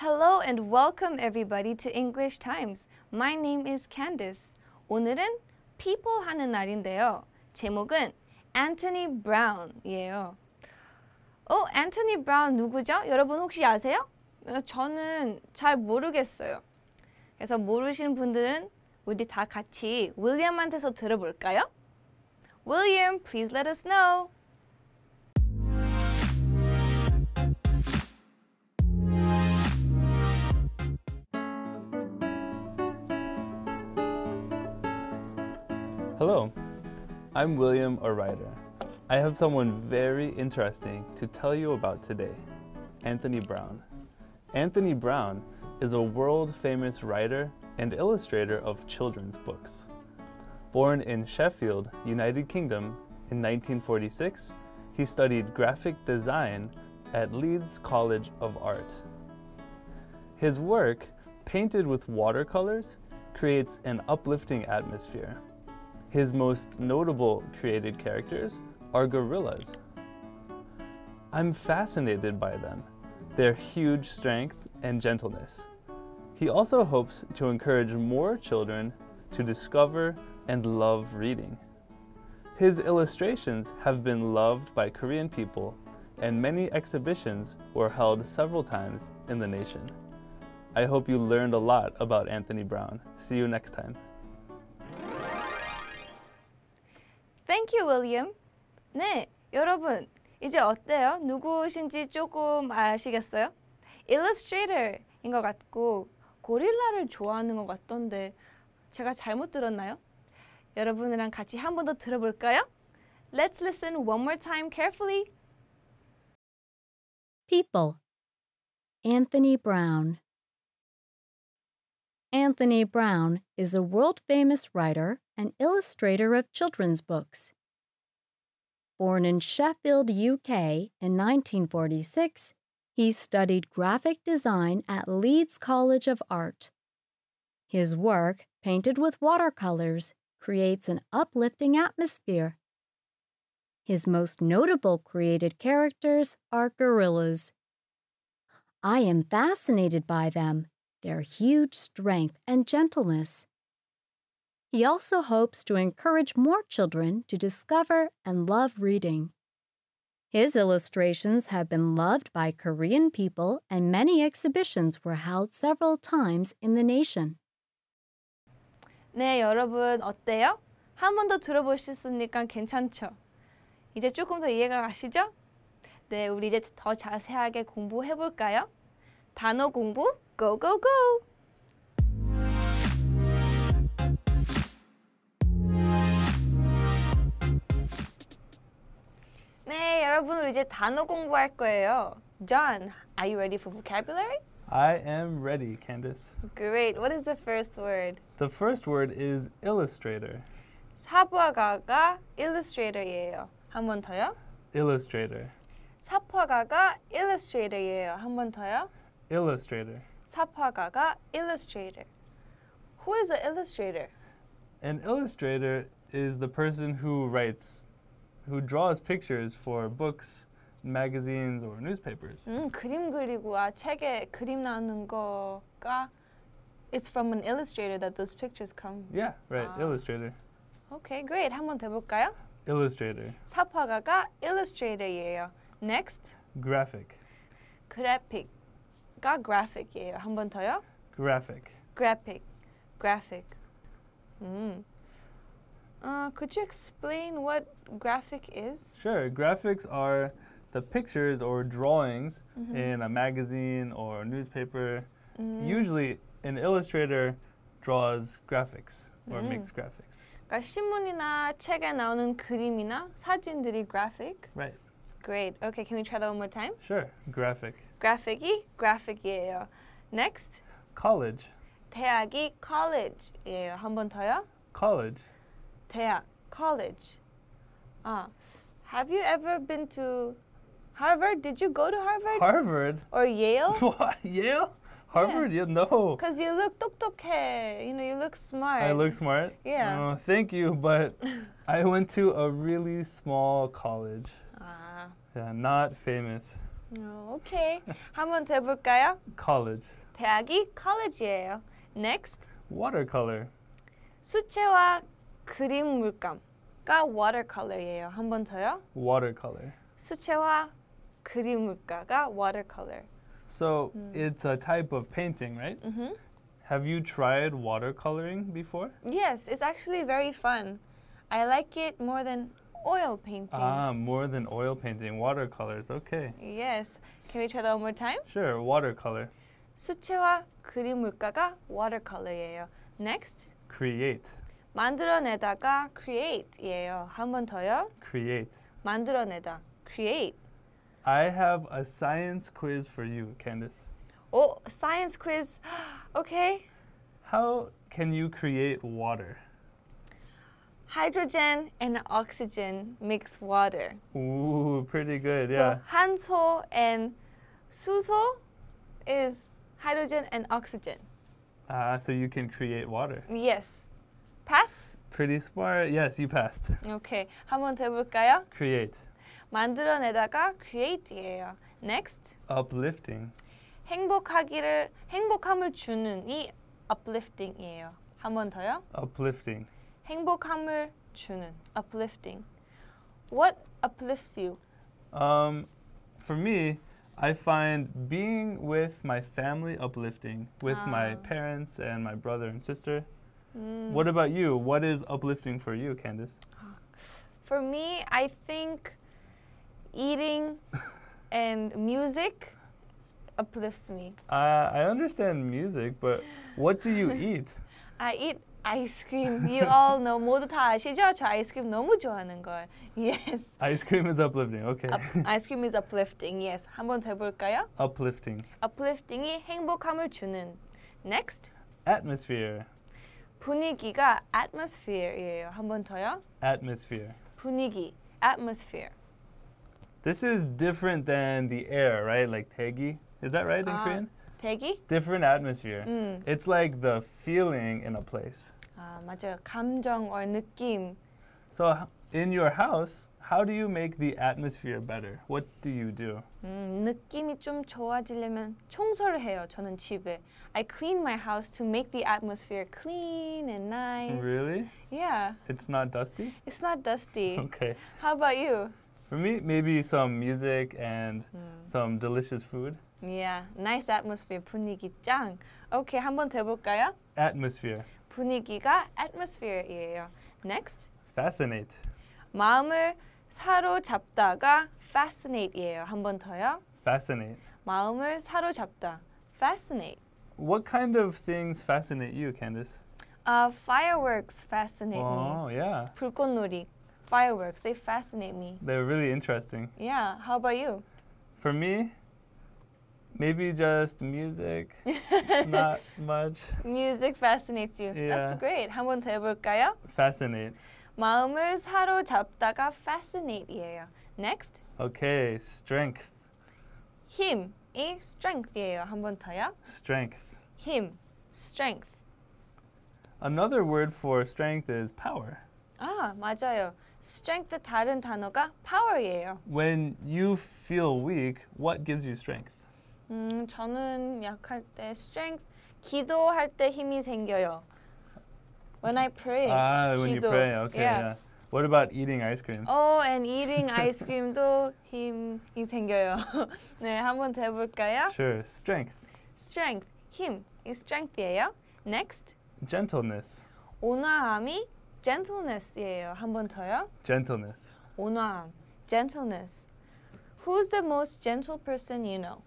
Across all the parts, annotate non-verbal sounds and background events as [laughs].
Hello and welcome everybody to English Times. My name is Candice. 오늘은 people 하는 날인데요. 제목은 Anthony Brown이에요. 어, Anthony Brown 누구죠? 여러분 혹시 아세요? 저는 잘 모르겠어요. 그래서 모르시는 분들은 우리 다 같이 윌리엄한테서 들어볼까요? William, please let us know. Hello, I'm William O'Ryder. I have someone very interesting to tell you about today, Anthony Brown. Anthony Brown is a world-famous writer and illustrator of children's books. Born in Sheffield, United Kingdom in 1946, he studied graphic design at Leeds College of Art. His work, painted with watercolors, creates an uplifting atmosphere his most notable created characters are gorillas. I'm fascinated by them, their huge strength and gentleness. He also hopes to encourage more children to discover and love reading. His illustrations have been loved by Korean people and many exhibitions were held several times in the nation. I hope you learned a lot about Anthony Brown. See you next time. Thank you, William. 네, 여러분 이제 어때요? 누구신지 조금 아시겠어요? illustrator인 것 같고 고릴라를 좋아하는 것 같던데 제가 잘못 들었나요? 여러분이랑 같이 한 번 더 들어볼까요? Let's listen one more time carefully. People Anthony Brown Anthony Brown is a world famous writer an illustrator of children's books. Born in Sheffield, UK in 1946, he studied graphic design at Leeds College of Art. His work, painted with watercolors, creates an uplifting atmosphere. His most notable created characters are gorillas. I am fascinated by them, their huge strength and gentleness. He also hopes to encourage more children to discover and love reading. His illustrations have been loved by Korean people, and many exhibitions were held several times in the nation. 네, 여러분 어때요? 한 번 더 들어보셨으니까 괜찮죠? 이제 조금 더 이해가 가시죠? 네, 우리 이제 더 자세하게 공부해 볼까요? 단어 공부 go go go! 네, 여러분 이제 단어 공부할 거예요. John, are you ready for vocabulary? I am ready, Candice. Great. What is the first word? The first word is illustrator. 사부화가가 illustrator이에요. 한 번 더요. Illustrator. 사부화가가 illustrator이에요. 한 번 더요. Illustrator. 사부화가가 illustrator. Who is an illustrator? An illustrator is the person who writes who draws pictures for books, magazines, or newspapers. 음, 그림 그리고 아 책에 그림 나는 거가 it's from an illustrator that those pictures come. Yeah, right. 아. Illustrator. Okay, great. 한번 더 볼까요? Illustrator. 사파가가 illustrator예요. Next. Graphic. 그래픽가 graphic이에요. 한 번 더요? Graphic. Graphic. Graphic. 음. Uh, could you explain what graphic is? Sure. Graphics are the pictures or drawings mm -hmm. in a magazine or a newspaper. Mm. Usually, an illustrator draws graphics or mm. makes graphics. 그러니까 신문이나 책에 나오는 그림이나 사진들이 graphic. Right. Great. Okay, can we try that one more time? Sure. Graphic. graphic이 graphic이에요. Next. College. 대학이 college예요. 한번 더요. College. 대학, college. Ah, have you ever been to Harvard? Did you go to Harvard? Harvard? Or Yale? [laughs] What? Yale? Harvard? Yeah, yeah no. Because you look 똑똑해. You know, you look smart. I look smart? Yeah. Uh, thank you, but [laughs] I went to a really small college. Ah. Yeah, not famous. Oh, okay. [laughs] 한번 대볼까요? College. 대학이 college예요. Next. Watercolor. 수채화 그림 물감가 watercolor예요. 한 번 더요. Watercolor. 수채화 그림 물가가 watercolor. So it's a type of painting, right? Mm -hmm. Have you tried watercoloring before? Yes, it's actually very fun. I like it more than oil painting. Ah, more than oil painting, watercolors. Okay. Yes. Can we try that one more time? Sure, watercolor. 수채화 그림 물가가 watercolor예요. Next. Create. 만들어내다가 create예요. 한 번 더요. Create. 만들어내다. create. I have a science quiz for you, Candice. Oh, science quiz. [gasps] okay. How can you create water? Hydrogen and oxygen mix water. Ooh, pretty good. So yeah. 한소 and 수소 is hydrogen and oxygen. Ah, uh, so you can create water. Yes. Pass? Pretty smart. Yes, you passed. [laughs] Okay. 한 번 더 볼까요? Create. 만들어내다가 create예요. Next. Uplifting. 행복하기를 행복함을 주는 이 uplifting이에요. 한 번 더요? Uplifting. 행복함을 주는 uplifting. What uplifts you? Um, for me, I find being with my family uplifting, with ah. my parents and my brother and sister. Mm. What about you? What is uplifting for you, Candice? For me, I think eating [laughs] and music uplifts me. I understand music, but what do you [laughs] eat? I eat ice cream. You all know 모두 다 아시죠? 저 아이스크림 너무 좋아하는 걸. Yes. Ice cream is uplifting. Okay. Up, ice cream is uplifting. Yes. 한번 해볼까요? Uplifting. Uplifting이 행복함을 주는. Next. Atmosphere. 분위기가 atmosphere이에요. 한번 번 더요. Atmosphere. 분위기. Atmosphere. This is different than the air, right? Like 대기. Is that right in 아, Korean? 대기? Different atmosphere. 음. It's like the feeling in a place. 아, 맞아요. 감정 or 느낌. So in your house, how do you make the atmosphere better? What do you do? 음, 느낌이 좀 좋아지려면 청소를 해요. 저는 집에. I clean my house to make the atmosphere clean and nice. Really? Yeah. It's not dusty? It's not dusty. Okay. How about you? For me, maybe some music and mm. some delicious food. Yeah, nice atmosphere. 분위기 짱. Okay, 한번 돼볼까요? Atmosphere. 분위기가 atmosphere이에요. Next. Fascinate. 마음을 사로잡다가 fascinate예요. 한번 더요. Fascinate. 마음을 사로잡다. Fascinate. What kind of things fascinate you, Candice? Uh, fireworks fascinate oh, me. Oh, yeah. 불꽃놀이, fireworks, they fascinate me. They're really interesting. Yeah. How about you? For me, maybe just music. [laughs] Not much. Music fascinates you. Yeah. That's great. 한번 더 해볼까요? Fascinate. 마음을 사로잡다가 fascinate이에요. Next. Okay, strength. 힘이 strength이에요. 한번 더요. Strength. 힘, strength. Another word for strength is power. 아, 맞아요. strength 다른 단어가 power이에요. When you feel weak, what gives you strength? 음, 저는 약할 때 strength 기도할 때 힘이 생겨요. When I pray. 아, ah, when you pray. Okay. Yeah. yeah. What about eating ice cream? Oh, and [laughs] eating ice cream도 힘이 생겨요. [laughs] 네, 한번 해볼까요? Sure. Strength. Strength. 힘. 이 strength예요. Next. Gentleness. 온화함이 gentleness예요. 한번 더요. Gentleness. 온화함. Gentleness. Who's the most gentle person you know?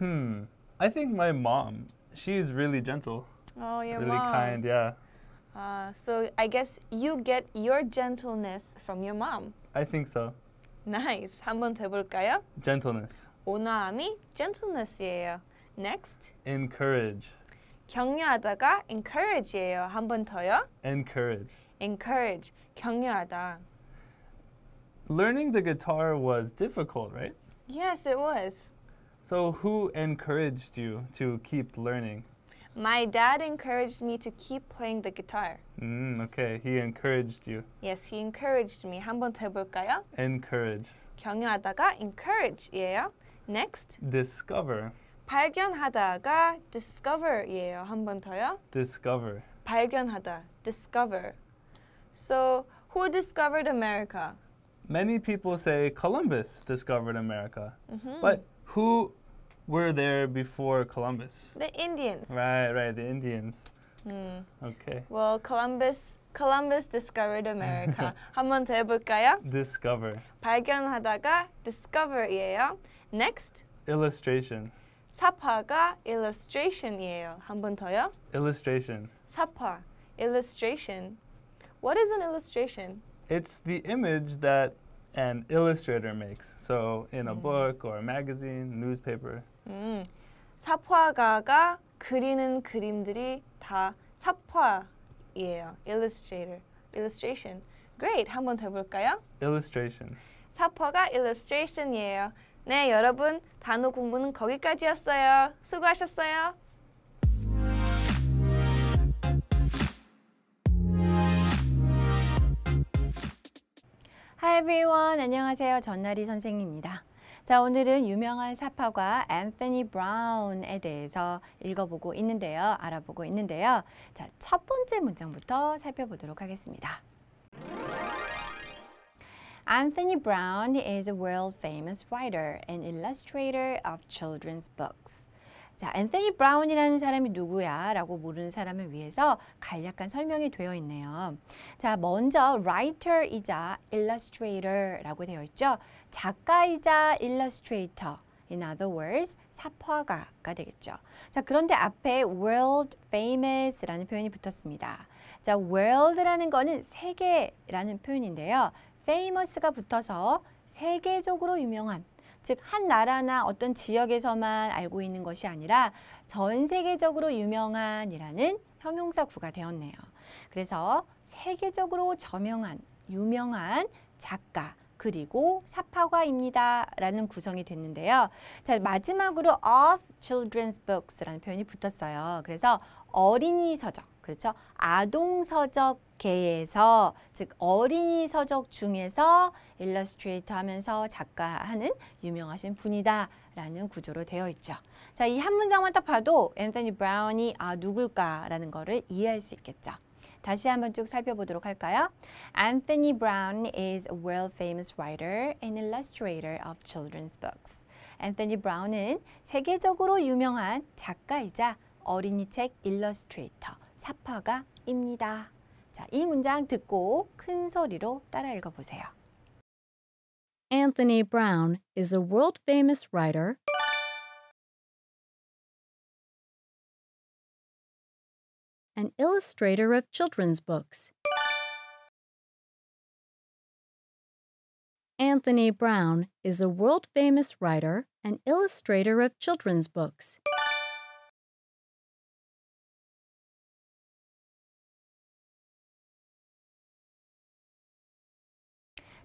Hmm. I think my mom. She's really gentle. Oh, your really mom. Really kind, yeah. Uh, so I guess you get your gentleness from your mom. I think so. Nice. 한번 해볼까요? Gentleness. 온화함이 gentleness예요. Next. Encourage. 격려하다가 encourage예요. 한번 더요. Encourage. Encourage. 격려하다. Learning the guitar was difficult, right? Yes, it was. So who encouraged you to keep learning? My dad encouraged me to keep playing the guitar. 음, mm, okay. He encouraged you. Yes, he encouraged me. 한 번 더 해볼까요? Encourage. 경유하다가 encourage예요. Next. Discover. 발견하다가 discover예요. 한 번 더요. Discover. 발견하다. Discover. So, who discovered America? Many people say Columbus discovered America. Mm -hmm. But who were there before Columbus? The Indians. Right, right, the Indians. Mm. Okay. Well, Columbus Columbus discovered America. [laughs] 한 번 더 해볼까요? Discover. 발견하다가 discover이에요. Next. Illustration. 사파가 illustration이에요. 한번 더요. Illustration. 사파. Illustration. What is an illustration? It's the image that an illustrator makes. So in a mm. book or a magazine, newspaper. 음, 삽화가가 그리는 그림들이 다 삽화이에요. Illustrator, illustration. Great. 한번 더 볼까요? Illustration. 삽화가 illustration이에요. 네, 여러분 단어 공부는 거기까지였어요. 수고하셨어요. Hi everyone. 안녕하세요. 전나리 선생입니다. 자, 오늘은 유명한 사파가 앤서니 브라운에 대해서 읽어보고 있는데요. 알아보고 있는데요. 자, 첫 번째 문장부터 살펴보도록 하겠습니다. Anthony Brown is a world famous writer and illustrator of children's books. 자, 앤서니 브라운이라는 사람이 누구야? 라고 모르는 사람을 위해서 간략한 설명이 되어 있네요. 자, 먼저 writer이자 illustrator라고 되어 있죠. 작가이자 일러스트레이터 In other words, 사파가가 되겠죠. 자, 그런데 앞에 world famous라는 표현이 붙었습니다. 자, world라는 거는 세계라는 표현인데요. famous가 붙어서 세계적으로 유명한 즉 한 나라나 어떤 지역에서만 알고 있는 것이 아니라 전 세계적으로 유명한이라는 형용사구가 되었네요. 그래서 세계적으로 저명한, 유명한 작가 그리고 사파과입니다. 라는 구성이 됐는데요. 자, 마지막으로 of children's books 라는 표현이 붙었어요. 그래서 어린이 서적, 그렇죠? 아동 서적계에서, 즉 어린이 서적 중에서 일러스트레이터 하면서 작가하는 유명하신 분이다. 라는 구조로 되어 있죠. 자, 이 한 문장만 딱 봐도 앤서니 브라운이 아, 누굴까라는 거를 이해할 수 있겠죠. 다시 한번 쭉 살펴보도록 할까요? Anthony Brown is a world-famous writer and illustrator of children's books. 앤서니 브라운은 세계적으로 유명한 작가이자 어린이 책 일러스트레이터, 사파가입니다. 자, 이 문장 듣고 큰 소리로 따라 읽어보세요. Anthony Brown is a world famous writer an illustrator of children's books. Anthony Brown is a world famous writer and illustrator of children's books.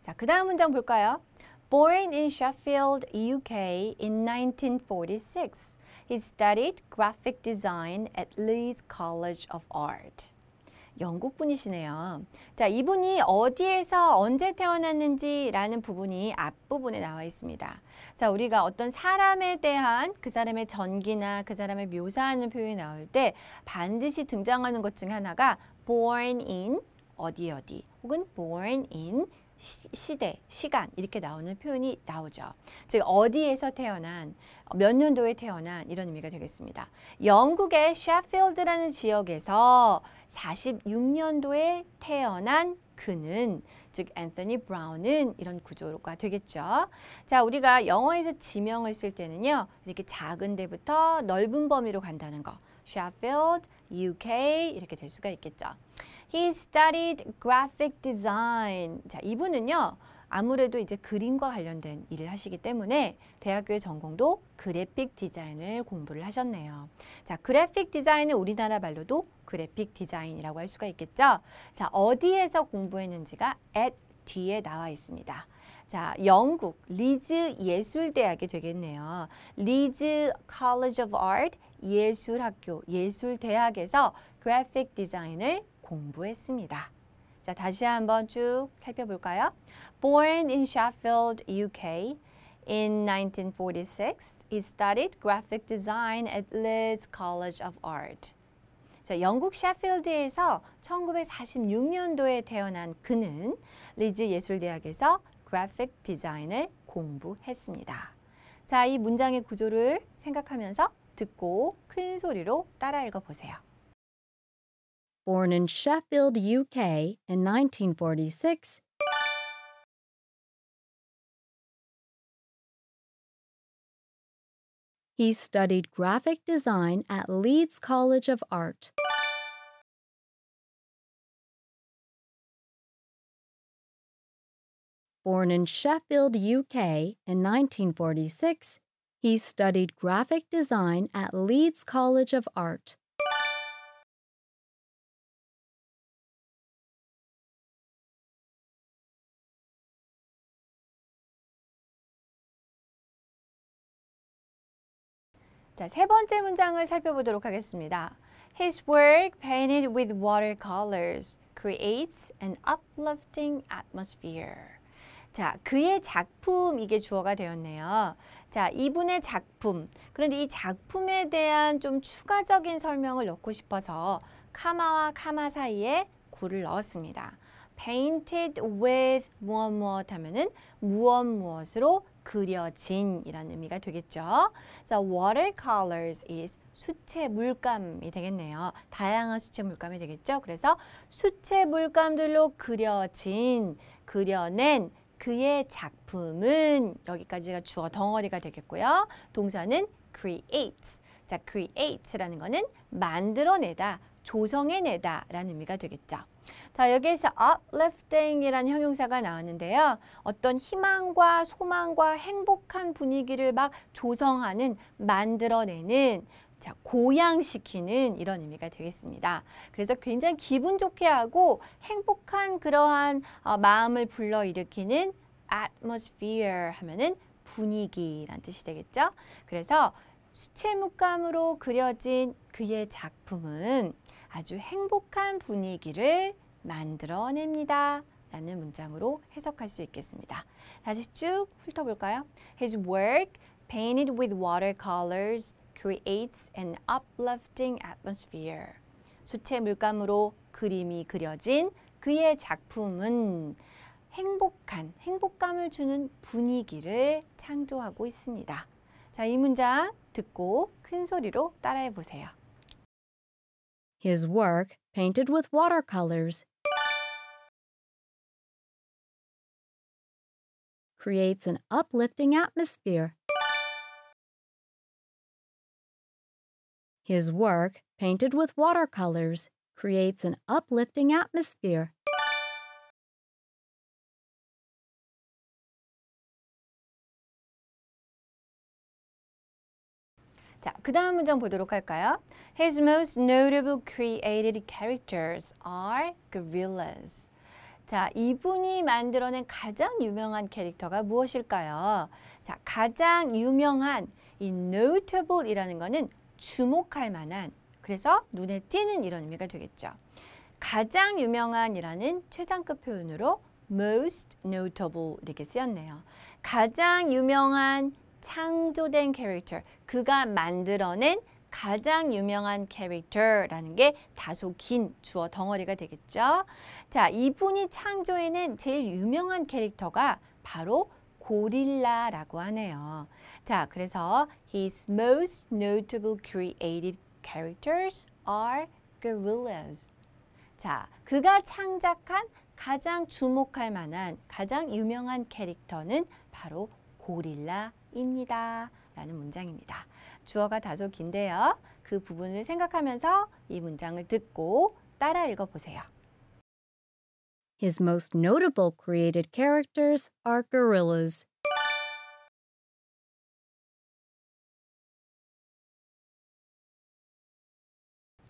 자, 그 다음 문장 볼까요? Born in Sheffield, UK in 1946. He studied graphic design at Leeds College of Art. 영국 분이시네요. 자, 이분이 어디에서 언제 태어났는지라는 부분이 앞부분에 나와 있습니다. 자, 우리가 어떤 사람에 대한 그 사람의 전기나 그 사람을 묘사하는 표현이 나올 때 반드시 등장하는 것 중 하나가 born in 어디 어디 혹은 born in 시, 대 시간 이렇게 나오는 표현이 나오죠. 즉 어디에서 태어난, 몇 년도에 태어난 이런 의미가 되겠습니다. 영국의 셰필드라는 지역에서 46년도에 태어난 그는 즉 앤서니 브라운은 이런 구조가 되겠죠. 자, 우리가 영어에서 지명을 쓸 때는요. 이렇게 작은 데부터 넓은 범위로 간다는 거. Sheffield, UK 이렇게 될 수가 있겠죠. He studied graphic design. 자, 이분은요. 아무래도 이제 그림과 관련된 일을 하시기 때문에 대학교의 전공도 그래픽 디자인을 공부를 하셨네요. 자, 그래픽 디자인은 우리나라 말로도 그래픽 디자인이라고 할 수가 있겠죠. 자, 어디에서 공부했는지가 at 뒤에 나와 있습니다. 자, 영국 리즈 예술대학이 되겠네요. 리즈 College of Art 예술학교 예술대학에서 그래픽 디자인을 공부했습니다. 자, 다시 한번 쭉 살펴볼까요? Born in Sheffield, UK, In 1946, he studied graphic design at Leeds College of Art. 자, 영국 셰필드에서 1946년도에 태어난 그는 리즈 예술대학에서 그래픽 디자인을 공부했습니다. 자, 이 문장의 구조를 생각하면서 듣고 큰 소리로 따라 읽어보세요. born in Sheffield, UK in 1946, he studied graphic design at Leeds College of Art. Born in Sheffield, UK in 1946, he studied graphic design at Leeds College of Art. 자, 세 번째 문장을 살펴보도록 하겠습니다. His work painted with watercolors creates an uplifting atmosphere. 자, 그의 작품 이게 주어가 되었네요. 자, 이분의 작품. 그런데 이 작품에 대한 좀 추가적인 설명을 넣고 싶어서 카마와 카마 사이에 구를 넣었습니다. painted with 무엇 무엇 하면은 무엇 무엇으로 그려진이라는 의미가 되겠죠. 자, watercolors is 수채 물감이 되겠네요. 다양한 수채 물감이 되겠죠. 그래서 수채 물감들로 그려진, 그려낸 그의 작품은 여기까지가 주어 덩어리가 되겠고요. 동사는 c r e a t e 자, create라는 거는 만들어내다, 조성해내다라는 의미가 되겠죠. 자, 여기에서 uplifting이라는 형용사가 나왔는데요. 어떤 희망과 소망과 행복한 분위기를 막 조성하는, 만들어내는 자, 고양시키는 이런 의미가 되겠습니다. 그래서 굉장히 기분 좋게 하고 행복한 그러한 어, 마음을 불러일으키는 atmosphere 하면은 분위기란 뜻이 되겠죠. 그래서 수채 묵감으로 그려진 그의 작품은 아주 행복한 분위기를 만들어냅니다. 라는 문장으로 해석할 수 있겠습니다. 다시 쭉 훑어볼까요? His work, painted with watercolors, creates an uplifting atmosphere. 수채 물감으로 그림이 그려진 그의 작품은 행복한, 행복감을 주는 분위기를 창조하고 있습니다. 자, 이 문장 듣고 큰 소리로 따라해 보세요. His work, painted with watercolors, creates an uplifting atmosphere. His work, painted with watercolors, creates an uplifting atmosphere. 그 다음 문장 보도록 할까요? His most notable created characters are gorillas. 자, 이분이 만들어낸 가장 유명한 캐릭터가 무엇일까요? 자, 가장 유명한 이 notable이라는 거는 주목할 만한, 그래서 눈에 띄는 이런 의미가 되겠죠. 가장 유명한이라는 최상급 표현으로 most notable 이렇게 쓰였네요. 가장 유명한 창조된 캐릭터, 그가 만들어낸 가장 유명한 캐릭터라는 게 다소 긴 주어 덩어리가 되겠죠. 자, 이분이 창조해낸 제일 유명한 캐릭터가 바로 고릴라라고 하네요. 자, 그래서 his most notable created characters are gorillas. 자, 그가 창작한 가장 주목할 만한 가장 유명한 캐릭터는 바로 고릴라 입니다. 라는 문장입니다. 주어가 다소 긴데요. 그 부분을 생각하면서 이 문장을 듣고 따라 읽어보세요. His most notable created characters are gorillas.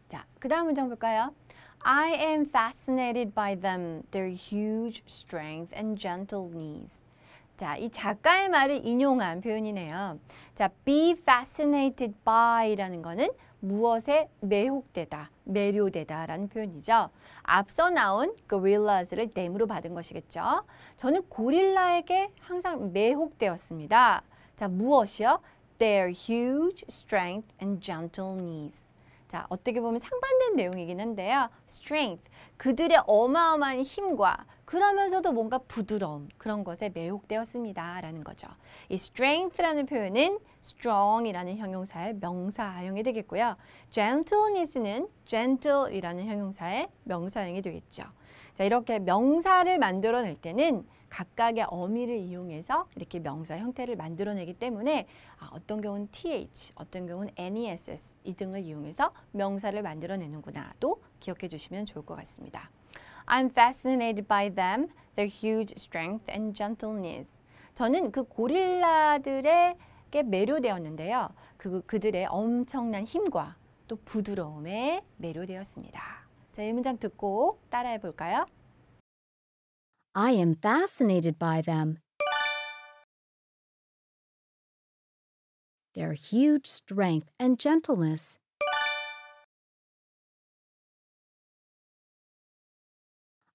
자, 그 다음 문장 볼까요? I am fascinated by them, their huge strength and gentle knees. 자, 이 작가의 말을 인용한 표현이네요. 자, be fascinated by라는 거는 무엇에 매혹되다, 매료되다 라는 표현이죠. 앞서 나온 gorillas를 댐으로 받은 것이겠죠. 저는 고릴라에게 항상 매혹되었습니다. 자, 무엇이요? Their huge strength and gentle n e e s 자, 어떻게 보면 상반된 내용이긴 한데요. strength, 그들의 어마어마한 힘과 그러면서도 뭔가 부드러움 그런 것에 매혹되었습니다라는 거죠. 이 strength라는 표현은 strong이라는 형용사의 명사형이 되겠고요. gentleness는 gentle이라는 형용사의 명사형이 되겠죠. 자 이렇게 명사를 만들어낼 때는 각각의 어미를 이용해서 이렇게 명사 형태를 만들어내기 때문에 아, 어떤 경우는 th, 어떤 경우는 ness 이 등을 이용해서 명사를 만들어내는구나 도 기억해 주시면 좋을 것 같습니다. I'm fascinated by them, their huge strength and gentleness. 저는 그 고릴라들에게 매료되었는데요. 그, 그들의 엄청난 힘과 또 부드러움에 매료되었습니다. 자, 이 문장 듣고 따라해 볼까요? I am fascinated by them. Their huge strength and gentleness.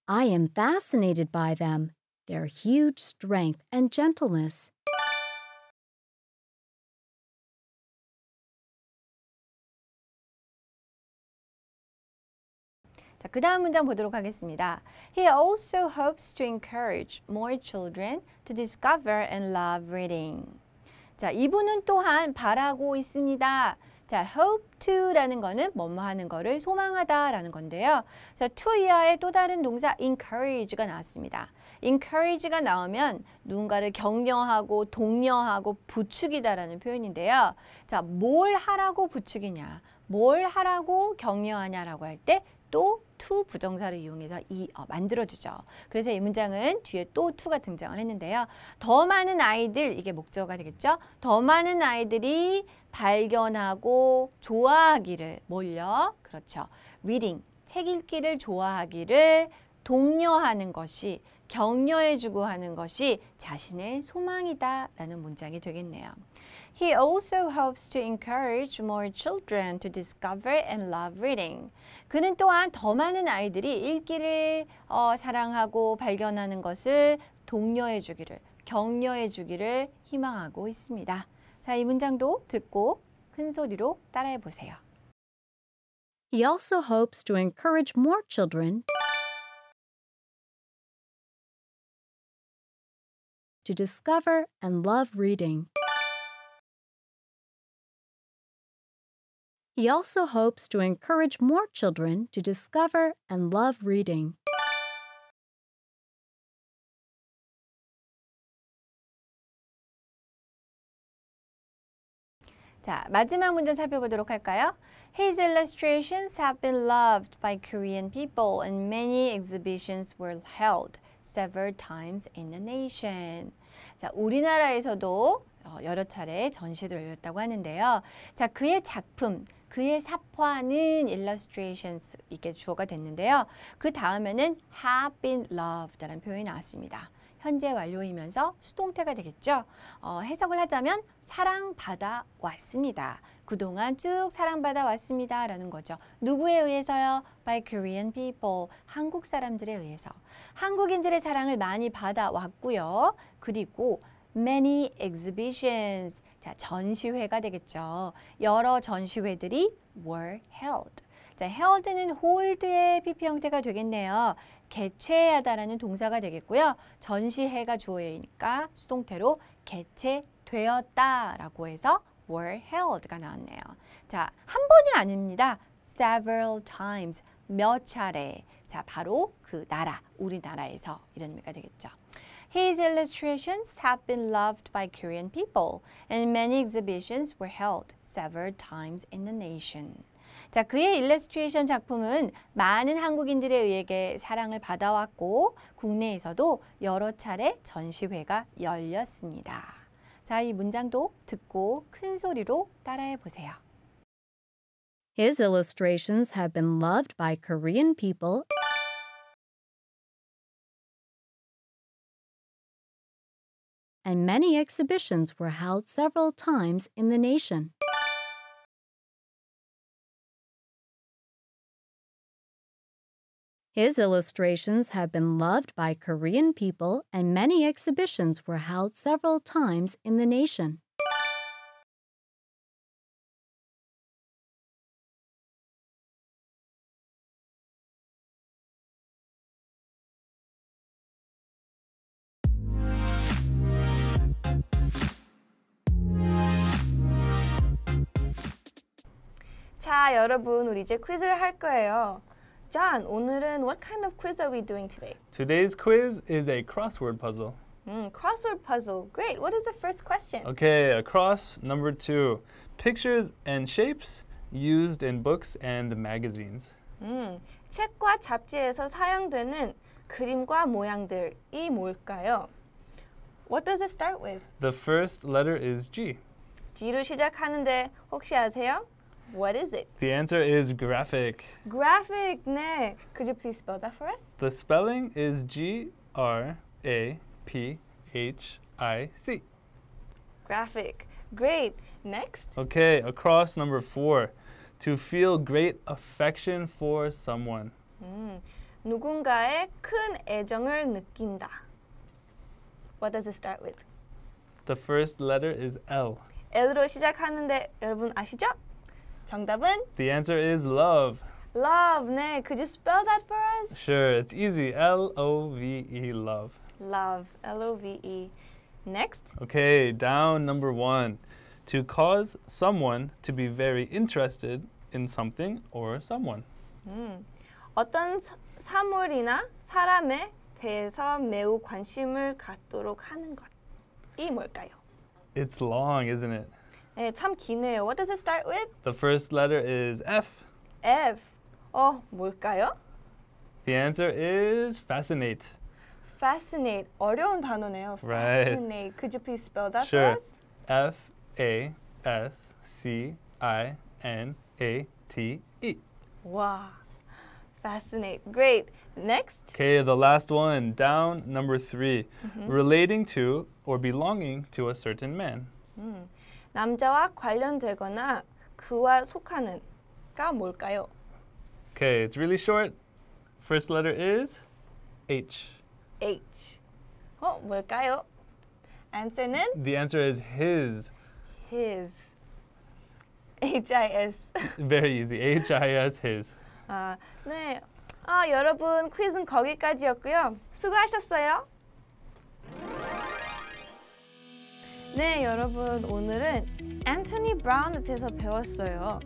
I am fascinated by them, their huge strength and gentleness. 자, 그 다음 문장 보도록 하겠습니다. He also hopes to encourage more children to discover and love reading. 자, 이분은 또한 바라고 있습니다. 자, hope to라는 거는 뭐뭐 하는 거를 소망하다라는 건데요. 자, 래 to 이하의 또 다른 동사 encourage가 나왔습니다. encourage가 나오면 누군가를 격려하고 독려하고 부추기다라는 표현인데요. 자, 뭘 하라고 부추기냐, 뭘 하라고 격려하냐라고 할 때 또 to 부정사를 이용해서 이 어, 만들어주죠. 그래서 이 문장은 뒤에 또 to가 등장을 했는데요. 더 많은 아이들, 이게 목적어가 되겠죠. 더 많은 아이들이 발견하고 좋아하기를 몰려 그렇죠. reading 책 읽기를 좋아하기를 독려하는 것이 격려해주고 하는 것이 자신의 소망이다 라는 문장이 되겠네요. He also hopes to encourage more children to discover and love reading. 그는 또한 더 많은 아이들이 읽기를 어, 사랑하고 발견하는 것을 독려해주기를, 격려해주기를 희망하고 있습니다. 자, 이 문장도 듣고 큰 소리로 따라해 보세요. He also hopes to encourage more children to discover and love reading. He also hopes to encourage more children to discover and love reading. 자, 마지막 문제 살펴보도록 할까요? His illustrations have been loved by Korean people and many exhibitions were held several times in the nation. 자, 우리나라에서도 여러 차례 전시도 열렸다고 하는데요. 자, 그의 작품, 그의 사파는 illustrations 이게 주어가 됐는데요. 그 다음에는 have been loved라는 표현이 나왔습니다. 현재 완료이면서 수동태가 되겠죠. 어, 해석을 하자면 사랑받아 왔습니다. 그동안 쭉 사랑받아 왔습니다. 라는 거죠. 누구에 의해서요? By Korean people. 한국 사람들에 의해서. 한국인들의 사랑을 많이 받아 왔고요. 그리고 many exhibitions. 자, 전시회가 되겠죠. 여러 전시회들이 were held. 자, held는 hold의 비피 형태가 되겠네요. 개최하다라는 동사가 되겠고요. 전시해가 주어이니까 수동태로 개최되었다라고 해서 were held가 나왔네요. 자, 한 번이 아닙니다. several times, 몇 차례. 자, 바로 그 나라, 우리나라에서 이런 의미가 되겠죠. His illustrations have been loved by Korean people, and many exhibitions were held several times in the nation. 자, 그의 일러스트레이션 작품은 많은 한국인들에 의해 사랑을 받아왔고 국내에서도 여러 차례 전시회가 열렸습니다. 자, 이 문장도 듣고 큰 소리로 따라해 보세요. His illustrations have been loved by Korean people and many exhibitions were held several times in the nation. His illustrations have been loved by Korean people, and many exhibitions were held several times in the nation. 자, 여러분, 우리 이제 퀴즈를 할 거예요. John, 오늘은 what kind of quiz are we doing today? Today's quiz is a crossword puzzle. Mm, crossword puzzle. Great. What is the first question? Okay, across number two. Pictures and shapes used in books and magazines. 음, 책과 잡지에서 사용되는 그림과 모양들이 뭘까요? What does it start with? The first letter is G. G로 시작하는데 혹시 아세요? What is it? The answer is graphic. Graphic, 네. Could you please spell that for us? The spelling is G R A P H I C. Graphic. Great. Next. Okay, across number four. To feel great affection for someone. 음, hmm. 누군가의 큰 애정을 느낀다. What does it start with? The first letter is L. L로 시작하는데 여러분 아시죠? 정답은? The answer is love. Love. 네, could you spell that for us? Sure, it's easy. L O V E, love. Love. L O V E. Next. Okay, down number one. To cause someone to be very interested in something or someone. 음, 어떤 사물이나 사람에 대해서 매우 관심을 갖도록 하는 것이 뭘까요? It's long, isn't it? 네, 참 기네요. What does it start with? The first letter is F. F. 어, 뭘까요? The answer is fascinate. Fascinate. 어려운 단어네요. Right. Fascinate. Could you please spell that sure. for us? F A S C I N A T E. Wow. Fascinate. Great. Next. Okay, the last one, down number 3 mm -hmm. Relating to or belonging to a certain man. Mm. 남자와 관련되거나 그와 속하는가 뭘까요? Okay, it's really short. First letter is H. H. 어, 뭘까요? Answer는? The answer is his. His. H-I-S. Very easy. H-I-S, his. 아, 네. 아, 여러분 퀴즈는 거기까지였고요. 수고하셨어요. 네, 여러분 오늘은 앤토니 브라운한테서 배웠어요.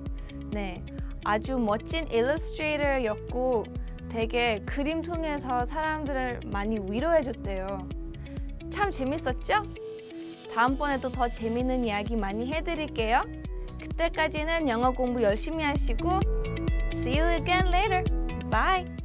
네, 아주 멋진 일러스트레이터였고 되게 그림 통해서 사람들을 많이 위로해줬대요. 참 재밌었죠? 다음번에도 더 재밌는 이야기 많이 해드릴게요. 그때까지는 영어 공부 열심히 하시고 See you again later. Bye.